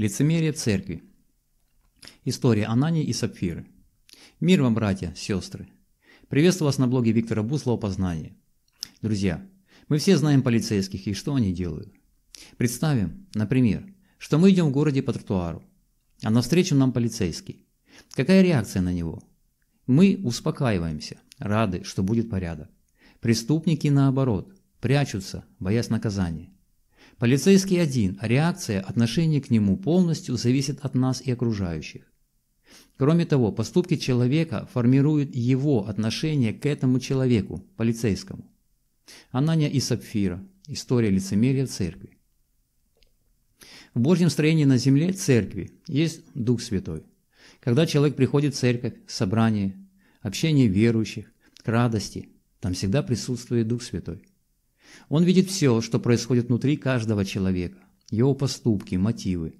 Лицемерие церкви. История Анании и Сапфиры. Мир вам, братья, сестры. Приветствую вас на блоге Виктора Буслова «Познание». Друзья, мы все знаем полицейских и что они делают. Представим, например, что мы идем в городе по тротуару, а навстречу нам полицейский. Какая реакция на него? Мы успокаиваемся, рады, что будет порядок. Преступники, наоборот, прячутся, боясь наказания. Полицейский один, а реакция, отношение к нему полностью зависит от нас и окружающих. Кроме того, поступки человека формируют его отношение к этому человеку, полицейскому. Ананя и Сапфира. История лицемерия в церкви. В Божьем строении на земле церкви есть Дух Святой. Когда человек приходит в церковь, собрание, общение верующих, к радости, там всегда присутствует Дух Святой. Он видит все, что происходит внутри каждого человека, его поступки, мотивы.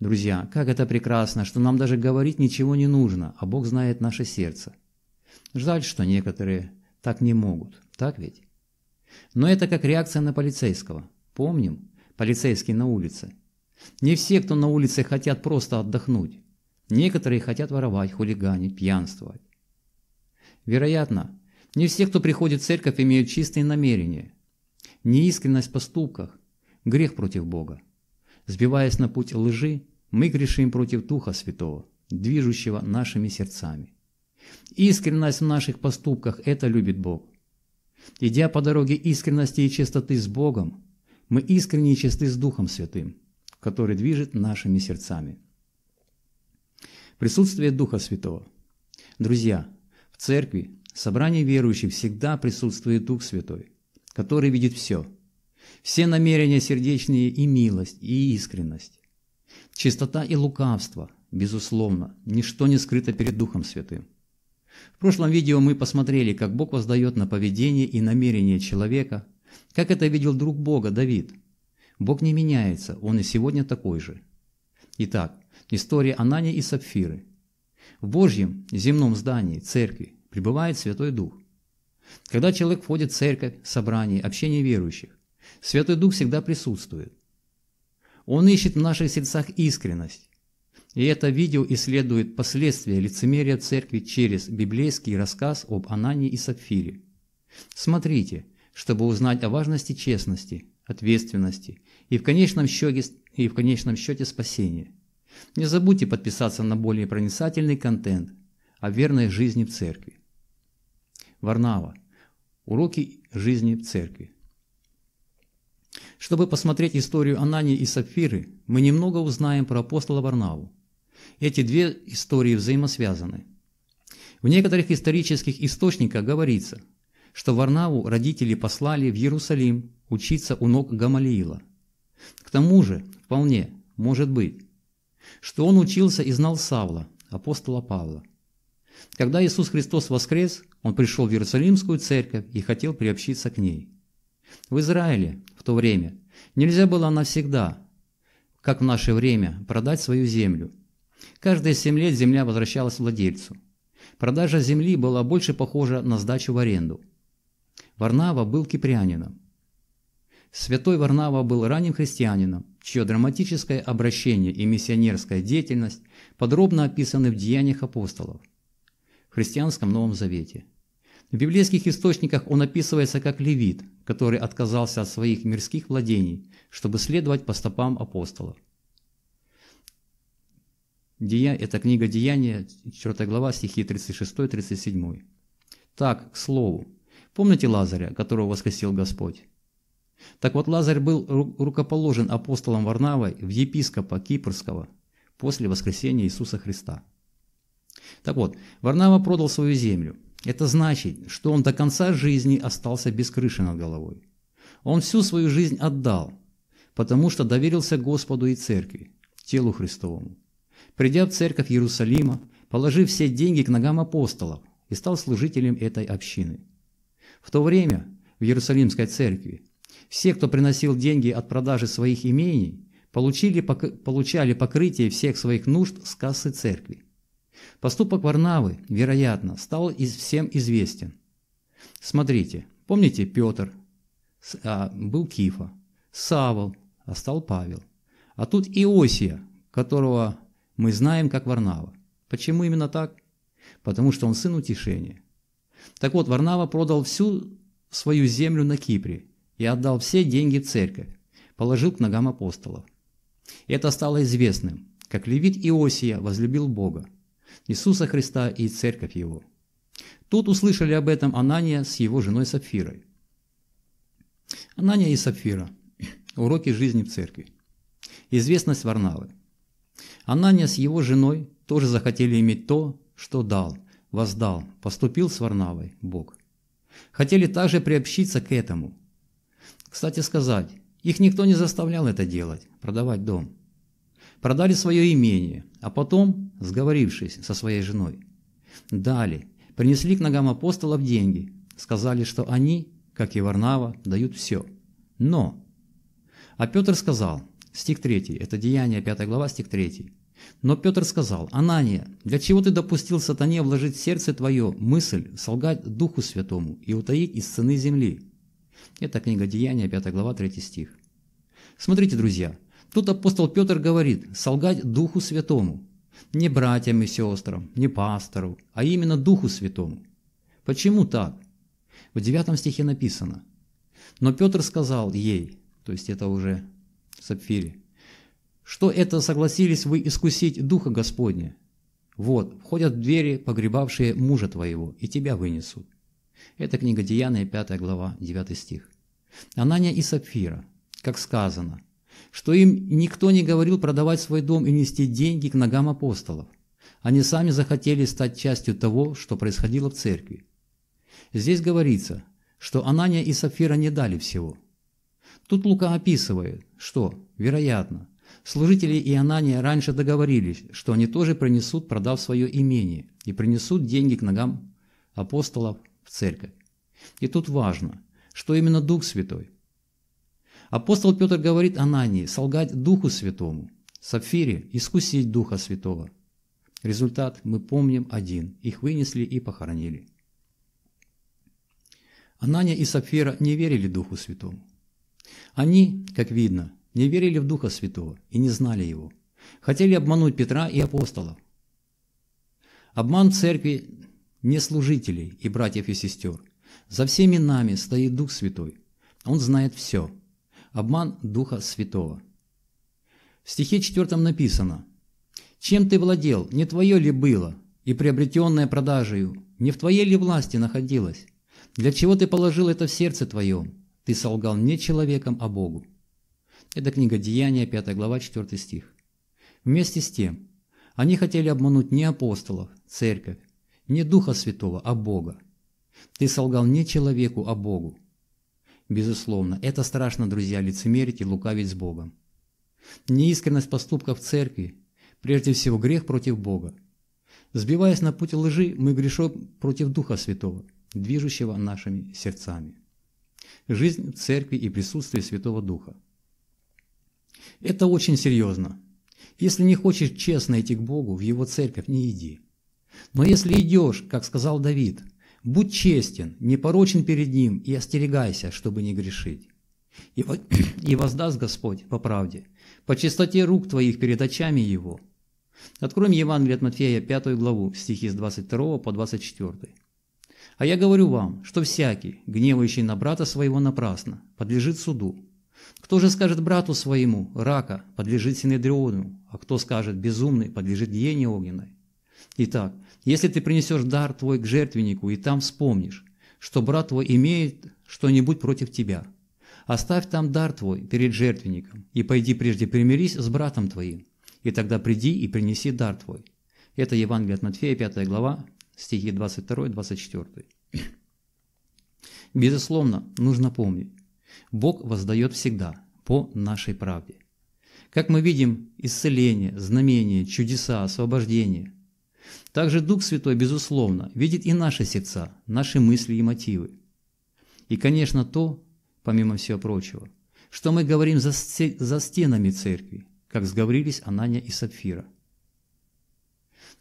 Друзья, как это прекрасно, что нам даже говорить ничего не нужно, а Бог знает наше сердце. Жаль, что некоторые так не могут, так ведь? Но это как реакция на полицейского. Помним, полицейский на улице. Не все, кто на улице, хотят просто отдохнуть. Некоторые хотят воровать, хулиганить, пьянствовать. Вероятно, не все, кто приходит в церковь, имеют чистые намерения неискренность в поступках, грех против Бога. Сбиваясь на путь лжи, мы грешим против Духа Святого, движущего нашими сердцами. Искренность в наших поступках – это любит Бог. Идя по дороге искренности и чистоты с Богом, мы искренне и чисты с Духом Святым, который движет нашими сердцами. Присутствие Духа Святого. Друзья, в церкви, собрании верующих всегда присутствует Дух Святой – который видит все. Все намерения сердечные и милость, и искренность. Чистота и лукавство, безусловно, ничто не скрыто перед Духом Святым. В прошлом видео мы посмотрели, как Бог воздает на поведение и намерение человека, как это видел друг Бога Давид. Бог не меняется, он и сегодня такой же. Итак, история Анани и Сапфиры. В Божьем земном здании, церкви, пребывает Святой Дух. Когда человек входит в церковь, собрание, общение верующих, Святой Дух всегда присутствует. Он ищет в наших сердцах искренность. И это видео исследует последствия лицемерия церкви через библейский рассказ об Анании и Сапфире. Смотрите, чтобы узнать о важности честности, ответственности и в конечном счете, и в конечном счете спасения. Не забудьте подписаться на более проницательный контент о верной жизни в церкви. Варнава. Уроки жизни в церкви. Чтобы посмотреть историю Анании и Сапфиры, мы немного узнаем про апостола Варнаву. Эти две истории взаимосвязаны. В некоторых исторических источниках говорится, что Варнаву родители послали в Иерусалим учиться у ног Гамалиила. К тому же, вполне, может быть, что он учился и знал Савла, апостола Павла – когда Иисус Христос воскрес, Он пришел в Иерусалимскую церковь и хотел приобщиться к ней. В Израиле в то время нельзя было навсегда, как в наше время, продать свою землю. Каждые семь лет земля возвращалась владельцу. Продажа земли была больше похожа на сдачу в аренду. Варнава был кипрянином. Святой Варнава был ранним христианином, чье драматическое обращение и миссионерская деятельность подробно описаны в «Деяниях апостолов» христианском Новом Завете. В библейских источниках он описывается как левит, который отказался от своих мирских владений, чтобы следовать по стопам апостолов. Дея, это книга Деяния, 4 глава, стихи 36-37. Так, к слову, помните Лазаря, которого воскресил Господь? Так вот, Лазарь был рукоположен апостолом Варнавой в епископа Кипрского после воскресения Иисуса Христа. Так вот, Варнава продал свою землю. Это значит, что он до конца жизни остался без крыши над головой. Он всю свою жизнь отдал, потому что доверился Господу и Церкви, телу Христовому. Придя в церковь Иерусалима, положив все деньги к ногам апостолов и стал служителем этой общины. В то время в Иерусалимской церкви все, кто приносил деньги от продажи своих имений, получили, получали покрытие всех своих нужд с кассы церкви. Поступок Варнавы, вероятно, стал из всем известен. Смотрите, помните Петр, а, был Кифа, Савол, а стал Павел. А тут Иосия, которого мы знаем как Варнава. Почему именно так? Потому что он сын утешения. Так вот, Варнава продал всю свою землю на Кипре и отдал все деньги в церковь, положил к ногам апостолов. Это стало известным, как левит Иосия возлюбил Бога, Иисуса Христа и Церковь Его. Тут услышали об этом Анания с его женой Сапфирой. Анания и Сапфира. Уроки жизни в церкви. Известность Варнавы. Анания с его женой тоже захотели иметь то, что дал, воздал, поступил с Варнавой Бог. Хотели также приобщиться к этому. Кстати сказать, их никто не заставлял это делать, продавать дом продали свое имение, а потом, сговорившись со своей женой, дали, принесли к ногам апостолов деньги, сказали, что они, как и Варнава, дают все. Но! А Петр сказал, стих 3, это Деяние, 5 глава, стих 3. Но Петр сказал, «Анания, для чего ты допустил сатане вложить в сердце твое мысль солгать Духу Святому и утаить из цены земли?» Это книга Деяния, 5 глава, 3 стих. Смотрите, друзья, Тут апостол Петр говорит, солгать Духу Святому, не братьям и сестрам, не пастору, а именно Духу Святому. Почему так? В 9 стихе написано, но Петр сказал ей, то есть это уже Сапфире, что это согласились вы искусить Духа Господня? Вот, входят в двери, погребавшие мужа твоего, и тебя вынесут. Это книга Деяния, 5 глава, 9 стих. Анания и Сапфира, как сказано, что им никто не говорил продавать свой дом и нести деньги к ногам апостолов. Они сами захотели стать частью того, что происходило в церкви. Здесь говорится, что Анания и Сапфира не дали всего. Тут Лука описывает, что, вероятно, служители и Анания раньше договорились, что они тоже принесут, продав свое имение, и принесут деньги к ногам апостолов в церковь. И тут важно, что именно Дух Святой Апостол Петр говорит Анании солгать Духу Святому, Сапфире искусить Духа Святого. Результат мы помним один – их вынесли и похоронили. Анания и Сапфира не верили Духу Святому. Они, как видно, не верили в Духа Святого и не знали Его. Хотели обмануть Петра и апостолов. Обман церкви не служителей и братьев и сестер. За всеми нами стоит Дух Святой. Он знает все – Обман Духа Святого. В стихе 4 написано «Чем ты владел, не твое ли было, и приобретенное продажею, не в твоей ли власти находилось? Для чего ты положил это в сердце твоем? Ты солгал не человеком, а Богу». Это книга Деяния, 5 глава, 4 стих. Вместе с тем, они хотели обмануть не апостолов, церковь, не Духа Святого, а Бога. Ты солгал не человеку, а Богу. Безусловно, это страшно, друзья, лицемерить и лукавить с Богом. Неискренность поступков в церкви – прежде всего грех против Бога. Сбиваясь на путь лжи, мы грешим против Духа Святого, движущего нашими сердцами. Жизнь в церкви и присутствие Святого Духа. Это очень серьезно. Если не хочешь честно идти к Богу, в Его церковь не иди. Но если идешь, как сказал Давид – Будь честен, не порочен перед Ним и остерегайся, чтобы не грешить. И, во... и воздаст Господь по правде, по чистоте рук твоих перед очами Его. Откроем Евангелие от Матфея 5 главу, стихи с 22 по 24. «А я говорю вам, что всякий, гневающий на брата своего напрасно, подлежит суду. Кто же скажет брату своему, рака, подлежит синедриону, а кто скажет, безумный, подлежит гиене огненной. Итак, если ты принесешь дар твой к жертвеннику и там вспомнишь, что брат твой имеет что-нибудь против тебя, оставь там дар твой перед жертвенником и пойди прежде примирись с братом твоим, и тогда приди и принеси дар твой». Это Евангелие от Матфея, 5 глава, стихи 22-24. Безусловно, нужно помнить, Бог воздает всегда по нашей правде. Как мы видим, исцеление, знамение, чудеса, освобождение также Дух Святой, безусловно, видит и наши сердца, наши мысли и мотивы. И, конечно, то, помимо всего прочего, что мы говорим за, за стенами церкви, как сговорились Анания и Сапфира.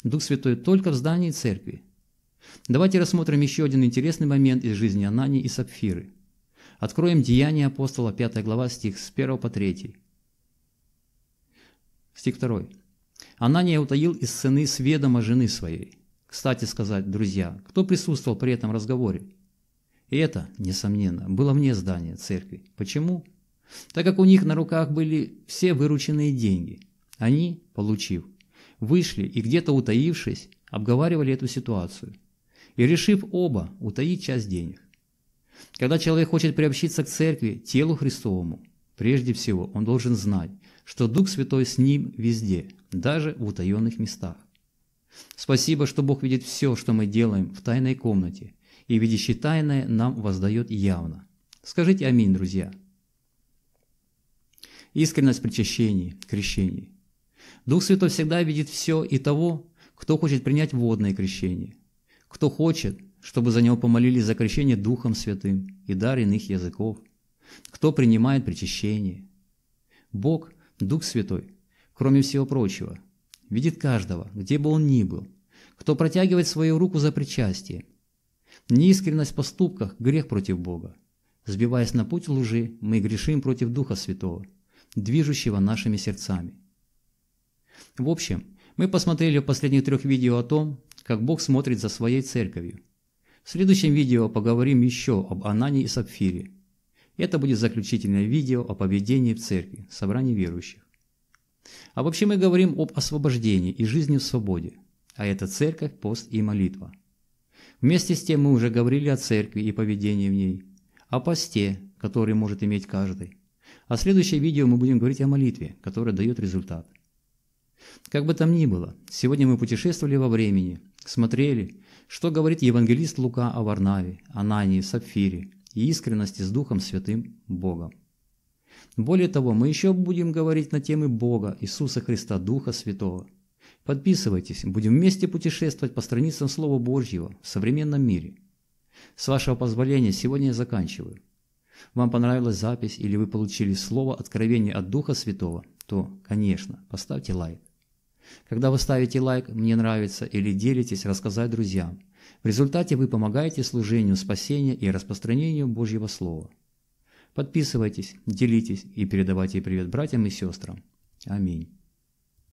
Дух Святой только в здании церкви. Давайте рассмотрим еще один интересный момент из жизни Анании и Сапфиры. Откроем Деяния апостола, 5 глава, стих с 1 по 3. Стих 2. Анания утаил из сыны сведомо жены своей. Кстати сказать, друзья, кто присутствовал при этом разговоре? И это, несомненно, было вне здания церкви. Почему? Так как у них на руках были все вырученные деньги. Они, получив, вышли и где-то утаившись, обговаривали эту ситуацию. И решив оба утаить часть денег. Когда человек хочет приобщиться к церкви, телу Христовому – Прежде всего, он должен знать, что Дух Святой с ним везде, даже в утаенных местах. Спасибо, что Бог видит все, что мы делаем в тайной комнате, и видящий тайное нам воздает явно. Скажите аминь, друзья. Искренность причащений, крещений. Дух Святой всегда видит все и того, кто хочет принять водное крещение, кто хочет, чтобы за него помолились за крещение Духом Святым и дар иных языков – кто принимает причащение. Бог, Дух Святой, кроме всего прочего, видит каждого, где бы он ни был, кто протягивает свою руку за причастие. Неискренность в поступках – грех против Бога. Сбиваясь на путь лжи, мы грешим против Духа Святого, движущего нашими сердцами. В общем, мы посмотрели в последних трех видео о том, как Бог смотрит за своей церковью. В следующем видео поговорим еще об Анане и Сапфире – это будет заключительное видео о поведении в церкви, собрании верующих. А вообще мы говорим об освобождении и жизни в свободе, а это церковь, пост и молитва. Вместе с тем мы уже говорили о церкви и поведении в ней, о посте, который может иметь каждый. А в следующее видео мы будем говорить о молитве, которая дает результат. Как бы там ни было, сегодня мы путешествовали во времени, смотрели, что говорит евангелист Лука о Варнаве, Анании, Сапфире, и искренности с Духом Святым Богом. Более того, мы еще будем говорить на темы Бога, Иисуса Христа, Духа Святого. Подписывайтесь, будем вместе путешествовать по страницам Слова Божьего в современном мире. С вашего позволения, сегодня я заканчиваю. Вам понравилась запись или вы получили слово откровение от Духа Святого, то, конечно, поставьте лайк. Когда вы ставите лайк «Мне нравится» или делитесь, рассказать друзьям – в результате вы помогаете служению спасения и распространению Божьего Слова. Подписывайтесь, делитесь и передавайте привет братьям и сестрам. Аминь.